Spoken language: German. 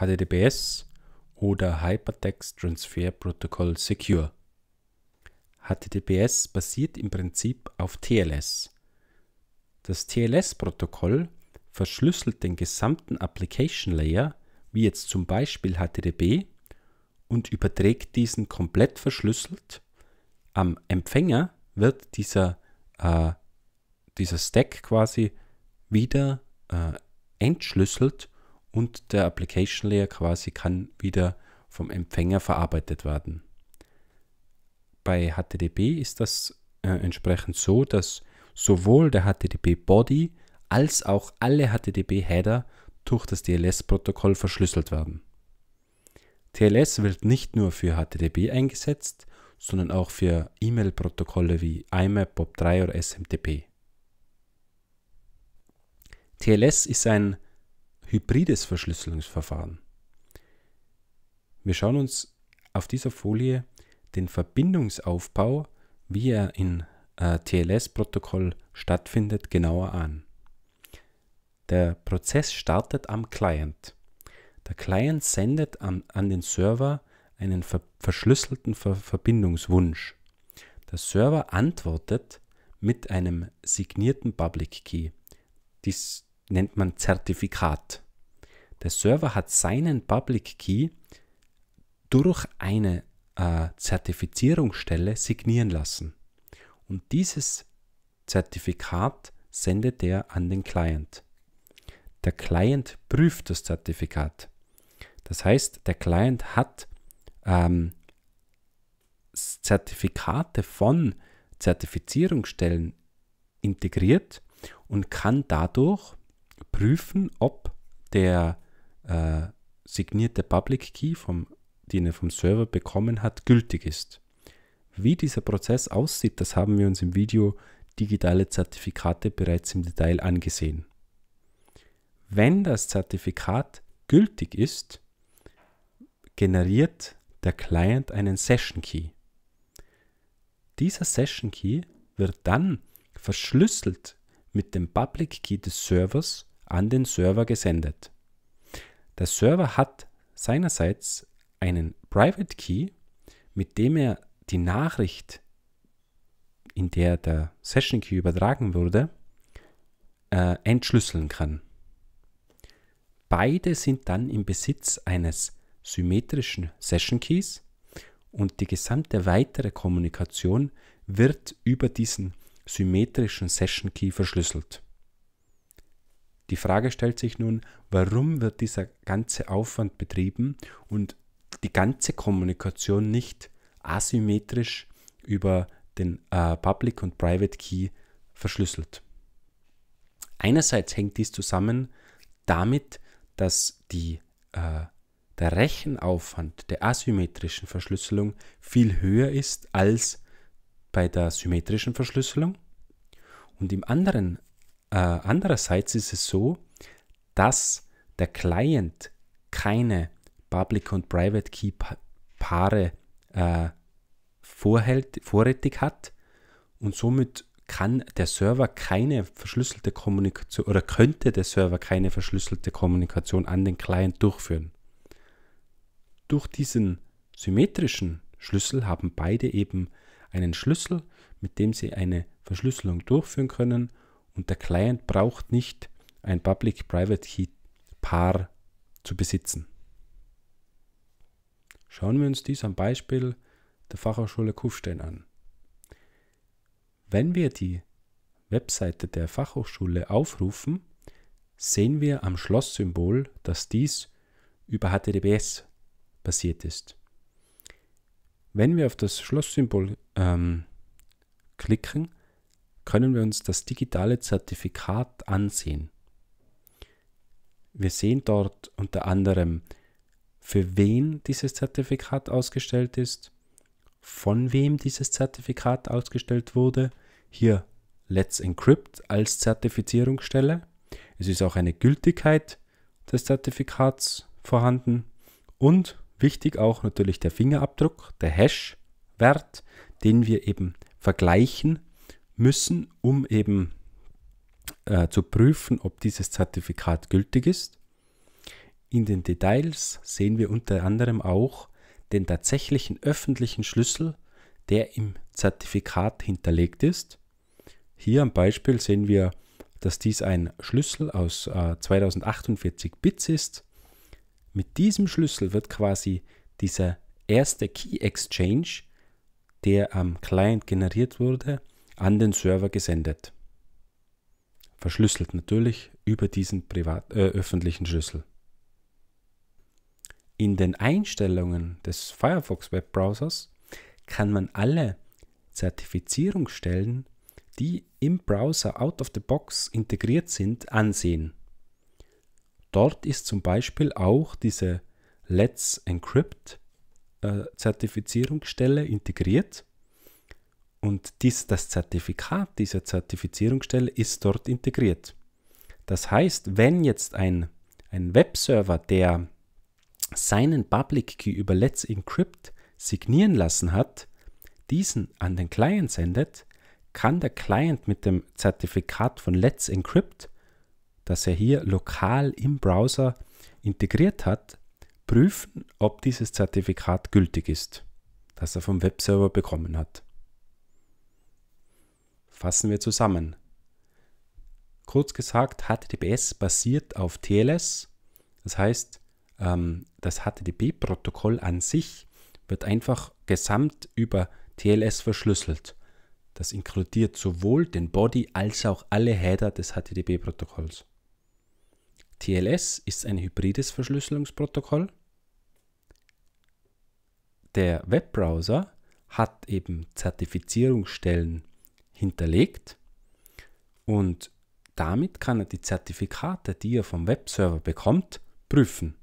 HTTPS oder Hypertext Transfer Protocol Secure. HTTPS basiert im Prinzip auf TLS. Das TLS-Protokoll verschlüsselt den gesamten Application Layer, wie jetzt zum Beispiel HTTP, und überträgt diesen komplett verschlüsselt. Am Empfänger wird dieser, äh, dieser Stack quasi wieder äh, entschlüsselt und der Application Layer quasi kann wieder vom Empfänger verarbeitet werden. Bei HTTP ist das äh, entsprechend so, dass sowohl der HTTP Body als auch alle HTTP Header durch das TLS-Protokoll verschlüsselt werden. TLS wird nicht nur für HTTP eingesetzt, sondern auch für E-Mail-Protokolle wie IMAP, POP3 oder SMTP. TLS ist ein hybrides Verschlüsselungsverfahren. Wir schauen uns auf dieser Folie den Verbindungsaufbau, wie er in äh, TLS-Protokoll stattfindet, genauer an. Der Prozess startet am Client. Der Client sendet an, an den Server einen ver verschlüsselten ver Verbindungswunsch. Der Server antwortet mit einem signierten Public Key. Dies, nennt man Zertifikat. Der Server hat seinen Public Key durch eine äh, Zertifizierungsstelle signieren lassen. Und dieses Zertifikat sendet er an den Client. Der Client prüft das Zertifikat. Das heißt, der Client hat ähm, Zertifikate von Zertifizierungsstellen integriert und kann dadurch prüfen, ob der äh, signierte Public Key, vom, den er vom Server bekommen hat, gültig ist. Wie dieser Prozess aussieht, das haben wir uns im Video digitale Zertifikate bereits im Detail angesehen. Wenn das Zertifikat gültig ist, generiert der Client einen Session Key. Dieser Session Key wird dann verschlüsselt mit dem Public Key des Servers an den Server gesendet. Der Server hat seinerseits einen Private Key, mit dem er die Nachricht, in der der Session Key übertragen wurde, äh, entschlüsseln kann. Beide sind dann im Besitz eines symmetrischen Session Keys und die gesamte weitere Kommunikation wird über diesen symmetrischen Session Key verschlüsselt. Die Frage stellt sich nun, warum wird dieser ganze Aufwand betrieben und die ganze Kommunikation nicht asymmetrisch über den äh, Public und Private Key verschlüsselt. Einerseits hängt dies zusammen damit, dass die, äh, der Rechenaufwand der asymmetrischen Verschlüsselung viel höher ist als die bei der symmetrischen Verschlüsselung. Und im anderen, äh, andererseits ist es so, dass der Client keine Public und Private Key Paare äh, vorhält, vorrätig hat und somit kann der Server keine verschlüsselte Kommunikation oder könnte der Server keine verschlüsselte Kommunikation an den Client durchführen. Durch diesen symmetrischen Schlüssel haben beide eben einen Schlüssel, mit dem Sie eine Verschlüsselung durchführen können und der Client braucht nicht ein Public-Private Key-Paar zu besitzen. Schauen wir uns dies am Beispiel der Fachhochschule Kufstein an. Wenn wir die Webseite der Fachhochschule aufrufen, sehen wir am Schlosssymbol, dass dies über HTTPS passiert ist. Wenn wir auf das Schlosssymbol ähm, klicken, können wir uns das digitale Zertifikat ansehen. Wir sehen dort unter anderem, für wen dieses Zertifikat ausgestellt ist, von wem dieses Zertifikat ausgestellt wurde. Hier Let's Encrypt als Zertifizierungsstelle. Es ist auch eine Gültigkeit des Zertifikats vorhanden und Wichtig auch natürlich der Fingerabdruck, der Hash-Wert, den wir eben vergleichen müssen, um eben äh, zu prüfen, ob dieses Zertifikat gültig ist. In den Details sehen wir unter anderem auch den tatsächlichen öffentlichen Schlüssel, der im Zertifikat hinterlegt ist. Hier am Beispiel sehen wir, dass dies ein Schlüssel aus äh, 2048 Bits ist mit diesem Schlüssel wird quasi dieser erste Key Exchange, der am Client generiert wurde, an den Server gesendet. Verschlüsselt natürlich über diesen privat, äh, öffentlichen Schlüssel. In den Einstellungen des Firefox Webbrowsers kann man alle Zertifizierungsstellen, die im Browser out of the box integriert sind, ansehen. Dort ist zum Beispiel auch diese Let's Encrypt äh, Zertifizierungsstelle integriert. Und dies, das Zertifikat dieser Zertifizierungsstelle ist dort integriert. Das heißt, wenn jetzt ein, ein Webserver, der seinen Public Key über Let's Encrypt signieren lassen hat, diesen an den Client sendet, kann der Client mit dem Zertifikat von Let's Encrypt das er hier lokal im Browser integriert hat, prüfen, ob dieses Zertifikat gültig ist, das er vom Webserver bekommen hat. Fassen wir zusammen. Kurz gesagt, HTTPS basiert auf TLS, das heißt, ähm, das HTTP-Protokoll an sich wird einfach gesamt über TLS verschlüsselt. Das inkludiert sowohl den Body als auch alle Header des HTTP-Protokolls. TLS ist ein hybrides Verschlüsselungsprotokoll. Der Webbrowser hat eben Zertifizierungsstellen hinterlegt und damit kann er die Zertifikate, die er vom Webserver bekommt, prüfen.